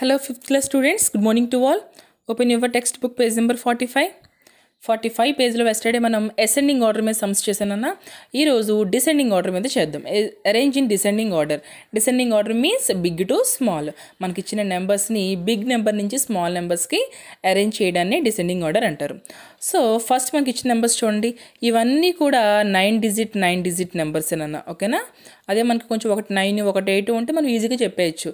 Hello fifth class students good morning to all. Open your textbook page number forty five forty five పేజ్లో yesterday మనం ascending order మీద sums చేశానన్న ఈరోజు descending order మీద చేద్దాం arrange in descending order descending order means big to small మనకి ఇచ్చిన నెంబర్స్ని బిగ్ నెంబర్ నుంచి స్మాల్ నెంబర్స్కి అరేంజ్ చేయడాన్ని డిసెండింగ్ ఆర్డర్ అంటారు సో ఫస్ట్ మనకి ఇచ్చిన నెంబర్స్ చూడండి ఇవన్నీ కూడా nine digit nine digit numbers అన్న ఓకేనా అదే మనకి కొంచెం ఒకటి నైన్ ఒకటి ఎయిట్ ఉంటే మనం ఈజీగా చెప్పేయచ్చు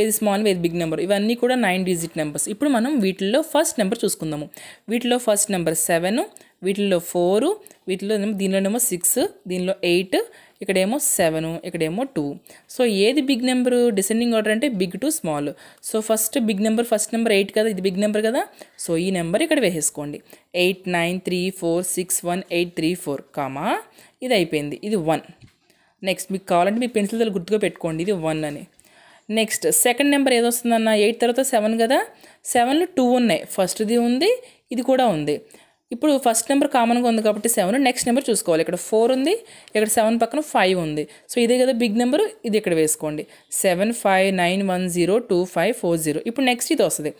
ఏది స్మాల్ ఏది బిగ్ నెంబర్ ఇవన్నీ కూడా నైన్ డిజిట్ నెంబర్స్ ఇప్పుడు మనం వీటిల్లో ఫస్ట్ నెంబర్ చూసుకుందాము వీటిలో ఫస్ట్ నెంబర్ సెవెన్ వీటిల్లో ఫోర్ వీటిలో దీనిలోనేమో సిక్స్ దీనిలో ఎయిట్ ఇక్కడేమో సెవెన్ ఇక్కడేమో టూ సో ఏది బిగ్ నెంబర్ డిసెండింగ్ ఆర్డర్ అంటే big to small so first big number first number eight కదా ఇది బిగ్ నెంబర్ కదా సో ఈ నెంబర్ ఇక్కడ వేసేసుకోండి eight nine three four six one eight three four comma ఇది అయిపోయింది ఇది వన్ నెక్స్ట్ మీకు కావాలంటే మీ పెన్సిల్ పెన్సిల్తో గుర్తుగా పెట్టుకోండి ఇది వన్ అని నెక్స్ట్ సెకండ్ నెంబర్ ఏదొస్తుందన్న ఎయిట్ తర్వాత సెవెన్ కదా సెవెన్ టూ ఉన్నాయి ఫస్ట్ది ఉంది ఇది కూడా ఉంది ఇప్పుడు ఫస్ట్ నెంబర్ కామన్గా ఉంది కాబట్టి సెవెన్ నెక్స్ట్ నెంబర్ చూసుకోవాలి ఇక్కడ ఫోర్ ఉంది ఇక్కడ సెవెన్ పక్కన ఫైవ్ ఉంది సో ఇదే కదా బిగ్ నెంబర్ ఇది ఇక్కడ వేసుకోండి seven five nine one zero two five four zero ఇప్పుడు నెక్స్ట్ ఇది వస్తుంది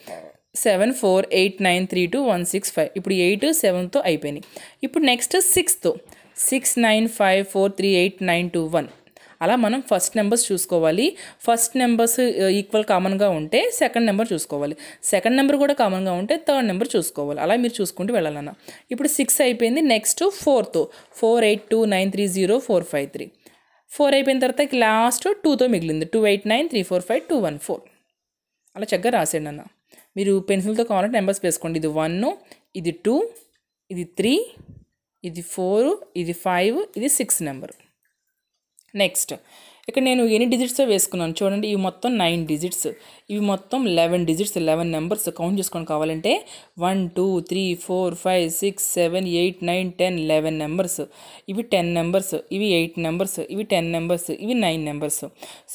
seven four eight nine three two one six five ఇప్పుడు ఎయిట్ సెవెన్తో అయిపోయినాయి ఇప్పుడు next sixth six nine five four three eight nine two one అలా మనం first numbers చూసుకోవాలి ఫస్ట్ నెంబర్స్ ఈక్వల్ కామన్గా ఉంటే సెకండ్ నెంబర్ చూసుకోవాలి సెకండ్ నెంబర్ కూడా కామన్గా ఉంటే థర్డ్ నెంబర్ చూసుకోవాలి అలా మీరు చూసుకుంటూ వెళ్ళాలన్న ఇప్పుడు సిక్స్ అయిపోయింది next fourth four eight two nine three zero four five three four అయిపోయిన తర్వాత లాస్ట్ టూతో మిగిలింది two eight nine three four five two one four అలా చక్కగా రాసేయండి అన్న మీరు పెన్సిల్తో కావాలంటే నెంబర్స్ వేసుకోండి ఇది వన్ ఇది టూ ఇది త్రీ ఇది ఫోరు ఇది ఫైవ్ ఇది సిక్స్ నెంబర్ నెక్స్ట్ ఇక్కడ నేను ఎన్ని డిజిట్స్ వేసుకున్నాను చూడండి ఇవి మొత్తం నైన్ డిజిట్స్ ఇవి మొత్తం eleven digits eleven numbers count చేసుకొని కావాలంటే one two three four five six seven eight nine ten eleven numbers ఇవి టెన్ నెంబర్స్ ఇవి ఎయిట్ నెంబర్స్ ఇవి టెన్ నెంబర్స్ ఇవి నైన్ నెంబర్స్ సో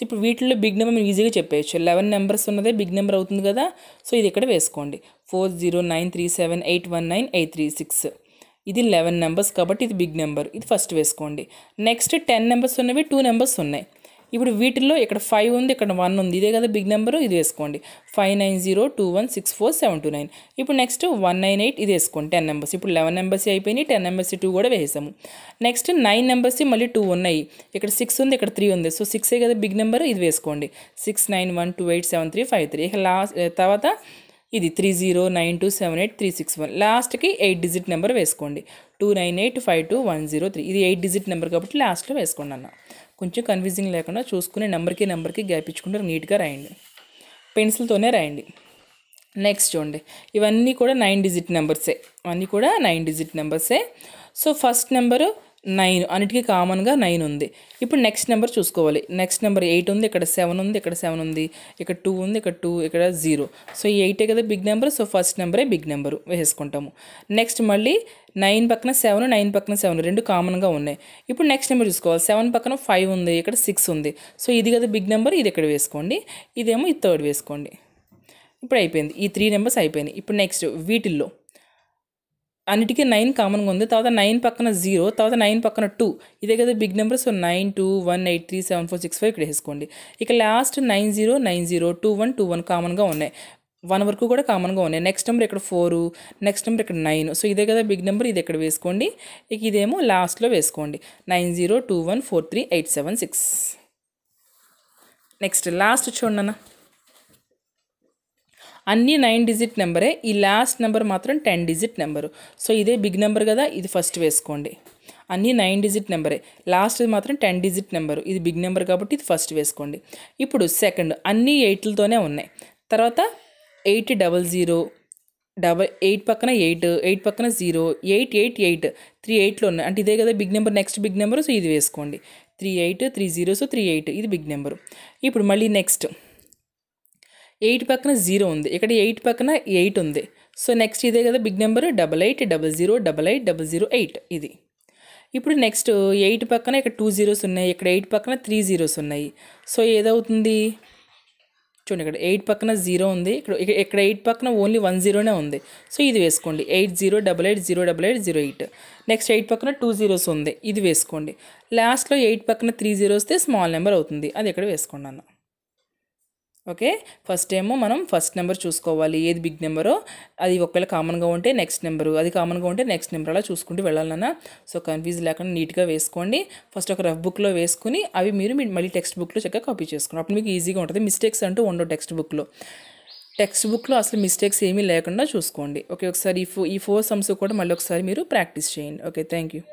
ఇప్పుడు వీటిలో బిగ్ నెంబర్ మీరు ఈజీగా చెప్పేయచ్చు లెవెన్ నెంబర్స్ ఉన్నదే బిగ్ నెంబర్ అవుతుంది కదా సో ఇది ఇక్కడ వేసుకోండి four zero nine three seven eight one nine eight three six ఇది లెవెన్ నెంబర్స్ కాబట్టి ఇది బిగ్ నెంబర్ ఇది ఫస్ట్ వేసుకోండి నెక్స్ట్ టెన్ నెంబర్స్ ఉన్నవి టూ నెంబర్స్ ఉన్నాయి ఇప్పుడు వీటిల్లో ఇక్కడ ఫైవ్ ఉంది ఇక్కడ వన్ ఉంది ఇదే కదా బిగ్ నెంబర్ ఇది వేసుకోండి five nine zero two one six four seven two nine ఇప్పుడు నెక్స్ట్ వన్ నైన్ ఎయిట్ ఇది వేసుకోండి టెన్ నెంబర్స్ ఇప్పుడు లెవెన్ నెంబర్స్ అయిపోయినాయి టెన్ నెంబర్స్ టూ కూడా వేసాము నెక్స్ట్ నైన్ నెంబర్స్ మళ్ళీ టూ ఉన్నాయి ఇక్కడ సిక్స్ ఉంది ఇక్కడ త్రీ ఉంది సో సిక్సే కదా బిగ్ నెంబర్ ఇది వేసుకోండి six nine one two eight seven three five three ఇక లాస్ట్ తర్వాత ఇది three zero nine two seven eight three six one లాస్ట్కి ఎయిట్ డిజిట్ నెంబర్ వేసుకోండి two nine eight five two one zero three ఇది eight digit number కాబట్టి లాస్ట్లో వేసుకోండి అన్న కొంచెం కన్ఫ్యూజింగ్ లేకుండా చూసుకుని నెంబర్కి నెంబర్కి గ్యాప్ ఇచ్చుకుంటారు నీట్గా రాయండి పెన్సిల్తోనే రాయండి నెక్స్ట్ చూడండి ఇవన్నీ కూడా నైన్ డిజిట్ నెంబర్సే ఇవన్నీ కూడా నైన్ డిజిట్ నెంబర్సే సో ఫస్ట్ నెంబరు నైన్ అన్నిటికీ కామన్గా నైన్ ఉంది ఇప్పుడు నెక్స్ట్ నెంబర్ చూసుకోవాలి నెక్స్ట్ నెంబర్ ఎయిట్ ఉంది ఇక్కడ సెవెన్ ఉంది ఇక్కడ సెవెన్ ఉంది ఇక్కడ టూ ఉంది ఇక్కడ టూ ఇక్కడ జీరో సో ఎయిటే కదా బిగ్ నెంబర్ సో ఫస్ట్ నెంబరే బిగ్ నెంబర్ వేసుకుంటాము నెక్స్ట్ మళ్ళీ నైన్ పక్కన సెవెన్ నైన్ పక్కన సెవెన్ రెండు కామన్గా ఉన్నాయి ఇప్పుడు నెక్స్ట్ నెంబర్ చూసుకోవాలి సెవెన్ పక్కన ఫైవ్ ఉంది ఇక్కడ సిక్స్ ఉంది సో ఇది కదా బిగ్ నెంబర్ ఇది ఇక్కడ వేసుకోండి ఇదేమో ఇది థర్డ్ వేసుకోండి ఇప్పుడు అయిపోయింది ఈ త్రీ నెంబర్స్ అయిపోయినాయి ఇప్పుడు నెక్స్ట్ వీటిల్లో అన్నిటికీ నైన్ కామన్గా ఉంది తర్వాత నైన్ పక్కన జీరో తర్వాత నైన్ పక్కన టూ ఇదే కదా big number so nine two one eight three seven four six five ఇక్కడ వేసుకోండి ఇక last nine zero nine zero two one two one కామన్గా ఉన్నాయి వన్ వరకు కూడా కామన్గా ఉన్నాయి నెక్స్ట్ నెంబర్ ఇక్కడ ఫోరు నెక్స్ట్ నెంబర్ ఇక్కడ నైన్ సో ఇదే కదా బిగ్ నెంబర్ ఇది ఇక్కడ వేసుకోండి ఇక ఇదేమో లాస్ట్లో వేసుకోండి nine zero two one four three eight seven six next last చూడండి అన్న అన్ని నైన్ డిజిట్ నెంబరే ఈ లాస్ట్ నెంబర్ మాత్రం టెన్ డిజిట్ నెంబరు సో ఇదే బిగ్ నెంబర్ కదా ఇది ఫస్ట్ వేసుకోండి అన్ని నైన్ డిజిట్ నెంబరే లాస్ట్ మాత్రం టెన్ డిజిట్ నెంబరు ఇది బిగ్ నెంబర్ కాబట్టి ఇది ఫస్ట్ వేసుకోండి ఇప్పుడు సెకండ్ అన్ని ఎయిట్లతోనే ఉన్నాయి తర్వాత eight double zero double eight పక్కన ఎయిట్ ఎయిట్ పక్కన zero eight eight eight three ఎయిట్లో ఉన్నాయి అంటే ఇదే కదా big number next big number so ఇది వేసుకోండి three eight three zero so three eight ఇది బిగ్ నెంబర్ ఇప్పుడు మళ్ళీ నెక్స్ట్ ఎయిట్ పక్కన జీరో ఉంది ఇక్కడ ఎయిట్ పక్కన ఎయిట్ ఉంది సో నెక్స్ట్ ఇదే కదా big number double eight double zero double eight double zero eight ఇది ఇప్పుడు నెక్స్ట్ ఎయిట్ పక్కన ఇక్కడ టూ జీరోస్ ఉన్నాయి ఇక్కడ ఎయిట్ పక్కన త్రీ జీరోస్ ఉన్నాయి సో ఏదవుతుంది చూడండి ఇక్కడ ఎయిట్ పక్కన జీరో ఉంది ఇక్కడ ఇక్కడ ఎయిట్ పక్కన ఓన్లీ వన్ జీరోనే ఉంది సో ఇది వేసుకోండి eight zero double eight zero double eight zero eight next eight పక్కన టూ జీరోస్ ఉంది ఇది వేసుకోండి లాస్ట్లో ఎయిట్ పక్కన త్రీ జీరో వస్తే స్మాల్ నెంబర్ అవుతుంది అది ఇక్కడ వేసుకున్నాను ఓకే ఫస్ట్ ఏమో మనం ఫస్ట్ నెంబర్ చూసుకోవాలి ఏది బిగ్ నెంబరో అది ఒకవేళ కామన్గా ఉంటే నెక్స్ట్ నెంబరు అది కామన్గా ఉంటే నెక్స్ట్ నెంబర్ అలా చూసుకుంటూ వెళ్ళాలన్న సో కన్ఫ్యూజ్ లేకుండా నీట్గా వేసుకోండి ఫస్ట్ ఒక రఫ్ బుక్లో వేసుకుని అవి మీరు మళ్ళీ టెక్స్ట్ బుక్లో చక్కగా కాపీ చేసుకోండి అప్పుడు మీకు ఈజీగా ఉంటుంది మిస్టేక్స్ అంటూ ఉండవు టెక్స్ట్ బుక్లో టెక్స్ట్ బుక్లో అసలు మిస్టేక్స్ ఏమీ లేకుండా చూసుకోండి ఓకే ఒకసారి ఈ ఫో ఈ ఫోర్ సమ్స్ కూడా మళ్ళీ ఒకసారి మీరు ప్రాక్టీస్ చేయండి ఓకే థ్యాంక్ యూ